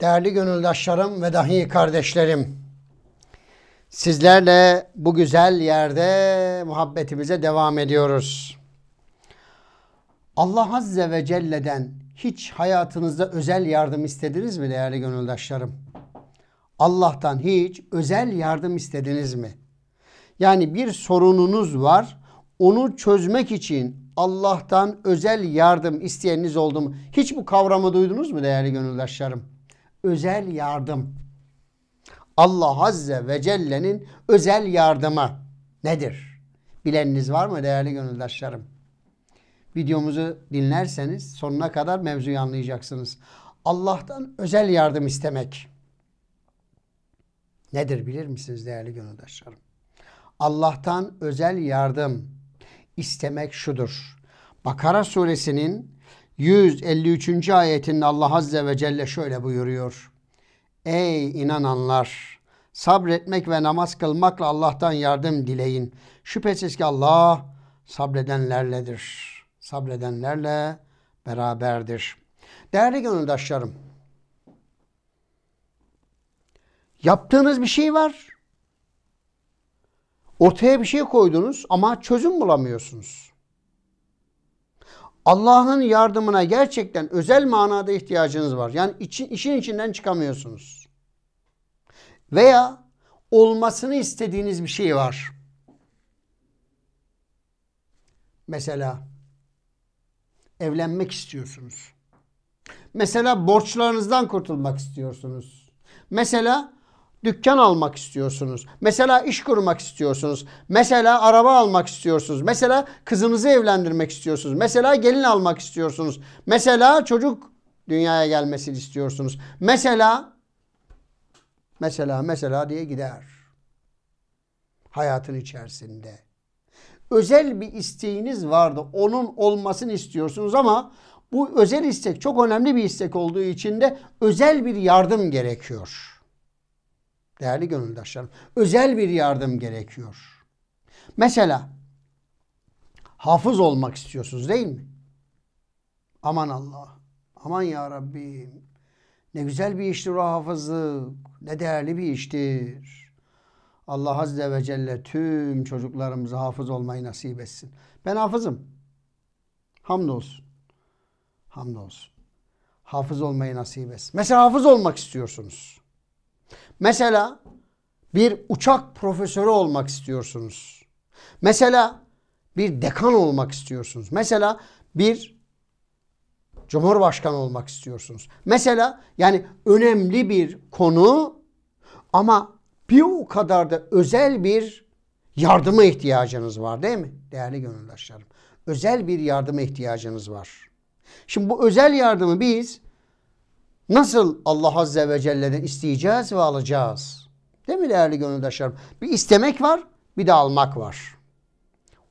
Değerli gönüldaşlarım ve dahi kardeşlerim. Sizlerle bu güzel yerde muhabbetimize devam ediyoruz. Allah Azze ve Celle'den hiç hayatınızda özel yardım istediniz mi değerli gönüldaşlarım? Allah'tan hiç özel yardım istediniz mi? Yani bir sorununuz var. Onu çözmek için Allah'tan özel yardım isteyeniniz oldu mu? Hiç bu kavramı duydunuz mu değerli gönüldaşlarım? özel yardım. Allah Azze ve Celle'nin özel yardımı nedir? Bileniniz var mı değerli gönüldaşlarım? Videomuzu dinlerseniz sonuna kadar mevzuyu anlayacaksınız. Allah'tan özel yardım istemek nedir bilir misiniz değerli gönüldaşlarım? Allah'tan özel yardım istemek şudur. Bakara suresinin 153. ayetinde Allah Azze ve Celle şöyle buyuruyor. Ey inananlar! Sabretmek ve namaz kılmakla Allah'tan yardım dileyin. Şüphesiz ki Allah sabredenlerledir. Sabredenlerle beraberdir. Değerli gönüldaşlarım, yaptığınız bir şey var. Ortaya bir şey koydunuz ama çözüm bulamıyorsunuz. Allah'ın yardımına gerçekten özel manada ihtiyacınız var. Yani içi, işin içinden çıkamıyorsunuz. Veya olmasını istediğiniz bir şey var. Mesela evlenmek istiyorsunuz. Mesela borçlarınızdan kurtulmak istiyorsunuz. Mesela dükkan almak istiyorsunuz. Mesela iş kurmak istiyorsunuz. Mesela araba almak istiyorsunuz. Mesela kızınızı evlendirmek istiyorsunuz. Mesela gelin almak istiyorsunuz. Mesela çocuk dünyaya gelmesini istiyorsunuz. Mesela mesela mesela diye gider. Hayatın içerisinde. Özel bir isteğiniz vardı. Onun olmasını istiyorsunuz ama bu özel istek çok önemli bir istek olduğu için de özel bir yardım gerekiyor. Değerli gönüldaşlarım, özel bir yardım gerekiyor. Mesela hafız olmak istiyorsunuz değil mi? Aman Allah, aman ya Rabbi, Ne güzel bir iştir o hafızlık. Ne değerli bir iştir. Allah Azze ve Celle tüm çocuklarımıza hafız olmayı nasip etsin. Ben hafızım. Hamdolsun. Hamdolsun. Hafız olmayı nasip etsin. Mesela hafız olmak istiyorsunuz. Mesela bir uçak profesörü olmak istiyorsunuz. Mesela bir dekan olmak istiyorsunuz. Mesela bir cumhurbaşkanı olmak istiyorsunuz. Mesela yani önemli bir konu ama bir o kadar da özel bir yardıma ihtiyacınız var değil mi? Değerli gönüldaşlarım. Özel bir yardıma ihtiyacınız var. Şimdi bu özel yardımı biz Nasıl Allah Azze ve Celle'den isteyeceğiz ve alacağız? Değil mi değerli gönüldaşlarım? Bir istemek var, bir de almak var.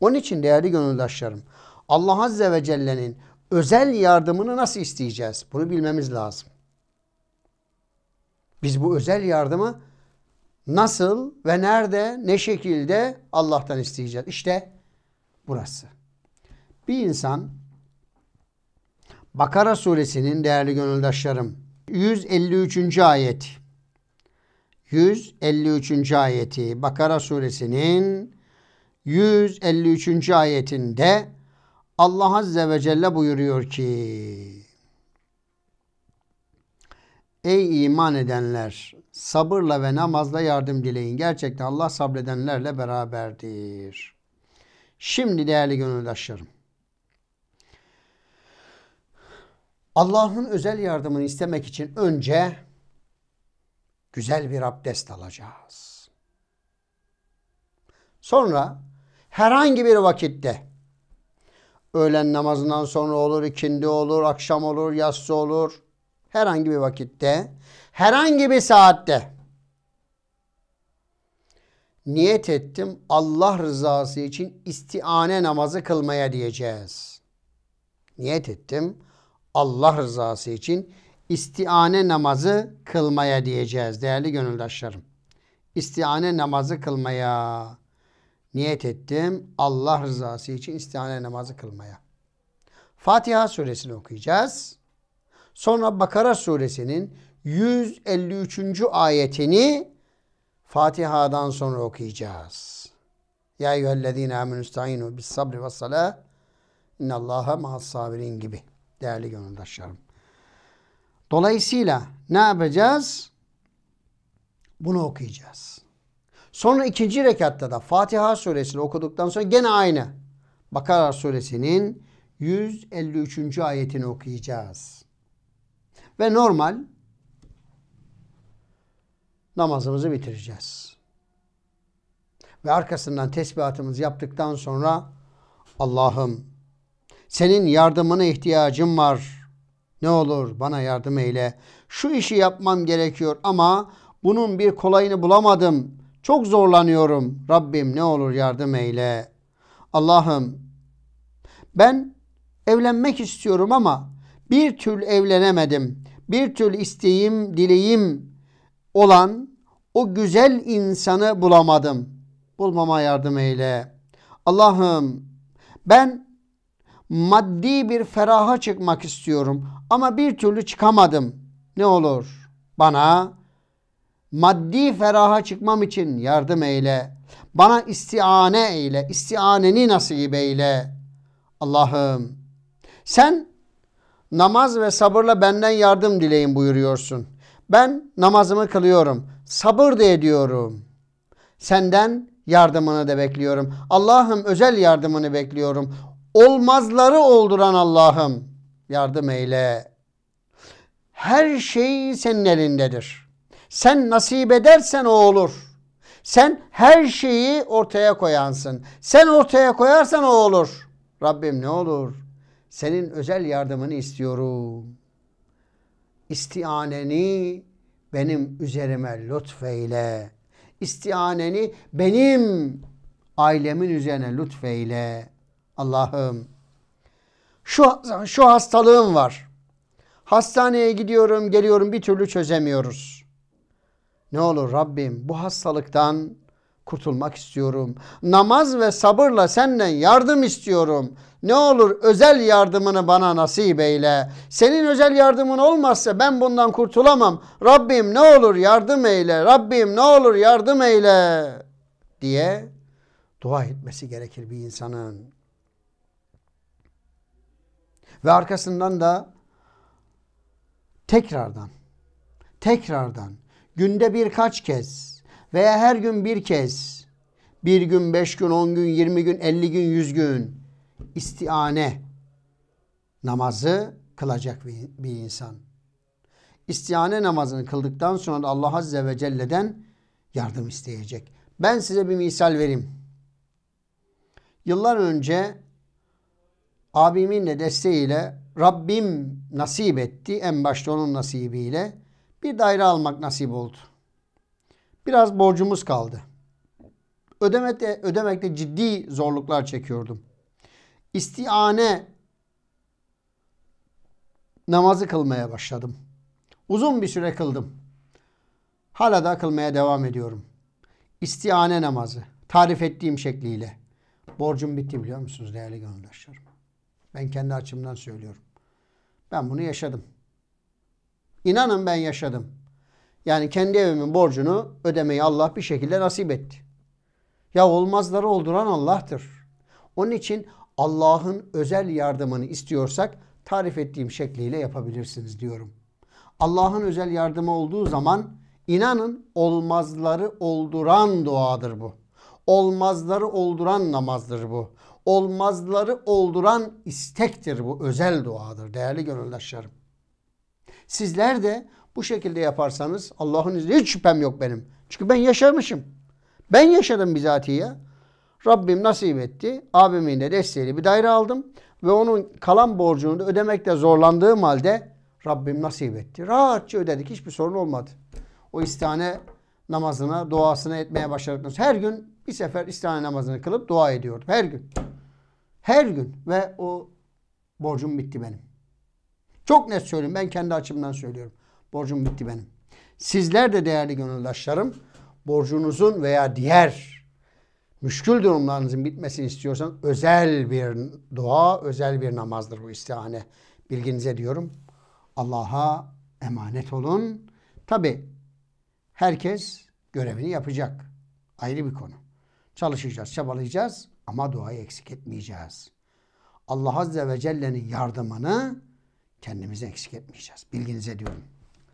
Onun için değerli gönüldaşlarım, Allah Azze ve Celle'nin özel yardımını nasıl isteyeceğiz? Bunu bilmemiz lazım. Biz bu özel yardımı nasıl ve nerede, ne şekilde Allah'tan isteyeceğiz? İşte burası. Bir insan Bakara suresinin değerli gönüldaşlarım 153. ayet. 153. ayeti Bakara suresinin 153. ayetinde Allah azze ve celle buyuruyor ki Ey iman edenler sabırla ve namazla yardım dileyin. Gerçekten Allah sabredenlerle beraberdir. Şimdi değerli gönüldaşlarım Allah'ın özel yardımını istemek için önce güzel bir abdest alacağız. Sonra herhangi bir vakitte öğlen namazından sonra olur, ikindi olur, akşam olur, yatsı olur. Herhangi bir vakitte, herhangi bir saatte niyet ettim Allah rızası için istiane namazı kılmaya diyeceğiz. Niyet ettim Allah rızası için istiane namazı kılmaya diyeceğiz değerli gönüldaşlarım. İstiane namazı kılmaya niyet ettim. Allah rızası için istiane namazı kılmaya. Fatiha suresini okuyacağız. Sonra Bakara suresinin 153. ayetini Fatiha'dan sonra okuyacağız. Ya eyyühellezine amenüstahinu bis sabri ve salah innallaha ma'as sabirin gibi değerli gönüldaşlarım. Dolayısıyla ne yapacağız? Bunu okuyacağız. Sonra ikinci rekatta da Fatiha suresini okuduktan sonra gene aynı. Bakara suresinin 153. ayetini okuyacağız. Ve normal namazımızı bitireceğiz. Ve arkasından tesbihatımızı yaptıktan sonra Allah'ım senin yardımına ihtiyacım var. Ne olur bana yardım eyle. Şu işi yapmam gerekiyor ama bunun bir kolayını bulamadım. Çok zorlanıyorum. Rabbim ne olur yardım eyle. Allah'ım ben evlenmek istiyorum ama bir tür evlenemedim. Bir tür isteğim, dileğim olan o güzel insanı bulamadım. Bulmama yardım eyle. Allah'ım ben maddi bir feraha çıkmak istiyorum ama bir türlü çıkamadım. Ne olur bana maddi feraha çıkmam için yardım eyle. Bana istiane eyle. İstianeni nasip eyle. Allah'ım sen namaz ve sabırla benden yardım dileyin buyuruyorsun. Ben namazımı kılıyorum. Sabır da ediyorum. Senden yardımını da bekliyorum. Allah'ım özel yardımını bekliyorum olmazları olduran Allah'ım yardım eyle. Her şey senin elindedir. Sen nasip edersen o olur. Sen her şeyi ortaya koyansın. Sen ortaya koyarsan o olur. Rabbim ne olur? Senin özel yardımını istiyorum. İstianeni benim üzerime lütfeyle. İstianeni benim ailemin üzerine lütfeyle. Allah'ım şu, şu hastalığım var. Hastaneye gidiyorum geliyorum bir türlü çözemiyoruz. Ne olur Rabbim bu hastalıktan kurtulmak istiyorum. Namaz ve sabırla senden yardım istiyorum. Ne olur özel yardımını bana nasip eyle. Senin özel yardımın olmazsa ben bundan kurtulamam. Rabbim ne olur yardım eyle. Rabbim ne olur yardım eyle diye dua etmesi gerekir bir insanın. Ve arkasından da tekrardan, tekrardan günde birkaç kez veya her gün bir kez bir gün, beş gün, on gün, yirmi gün, elli gün, yüz gün istiane namazı kılacak bir insan. İstihane namazını kıldıktan sonra da Allah Azze ve Celle'den yardım isteyecek. Ben size bir misal vereyim. Yıllar önce abimin de desteğiyle Rabbim nasip etti. En başta onun nasibiyle bir daire almak nasip oldu. Biraz borcumuz kaldı. Ödemekte, ödemekte ciddi zorluklar çekiyordum. İstiane namazı kılmaya başladım. Uzun bir süre kıldım. Hala da kılmaya devam ediyorum. İstiane namazı. Tarif ettiğim şekliyle. Borcum bitti biliyor musunuz değerli gönüldaşlarım? Ben kendi açımdan söylüyorum. Ben bunu yaşadım. İnanın ben yaşadım. Yani kendi evimin borcunu ödemeyi Allah bir şekilde nasip etti. Ya olmazları olduran Allah'tır. Onun için Allah'ın özel yardımını istiyorsak tarif ettiğim şekliyle yapabilirsiniz diyorum. Allah'ın özel yardımı olduğu zaman inanın olmazları olduran duadır bu. Olmazları olduran namazdır bu olmazları olduran istektir bu özel duadır değerli gönüldaşlarım. Sizler de bu şekilde yaparsanız Allah'ın izniyle hiç şüphem yok benim. Çünkü ben yaşamışım. Ben yaşadım bizatihi. Rabbim nasip etti. Abimin de desteğiyle bir daire aldım. Ve onun kalan borcunu da ödemekte zorlandığım halde Rabbim nasip etti. Rahatça ödedik. Hiçbir sorun olmadı. O istihane namazına, duasına etmeye başladık. Her gün bir sefer istihane namazını kılıp dua ediyordum. Her gün. Her gün ve o borcum bitti benim. Çok net söyleyeyim. Ben kendi açımdan söylüyorum. Borcum bitti benim. Sizler de değerli gönüldaşlarım borcunuzun veya diğer müşkül durumlarınızın bitmesini istiyorsan özel bir dua, özel bir namazdır bu istihane. Bilginize diyorum. Allah'a emanet olun. Tabi herkes görevini yapacak. Ayrı bir konu. Çalışacağız, çabalayacağız. Ama duayı eksik etmeyeceğiz. Allah Azze ve Celle'nin yardımını kendimize eksik etmeyeceğiz. Bilginize diyorum.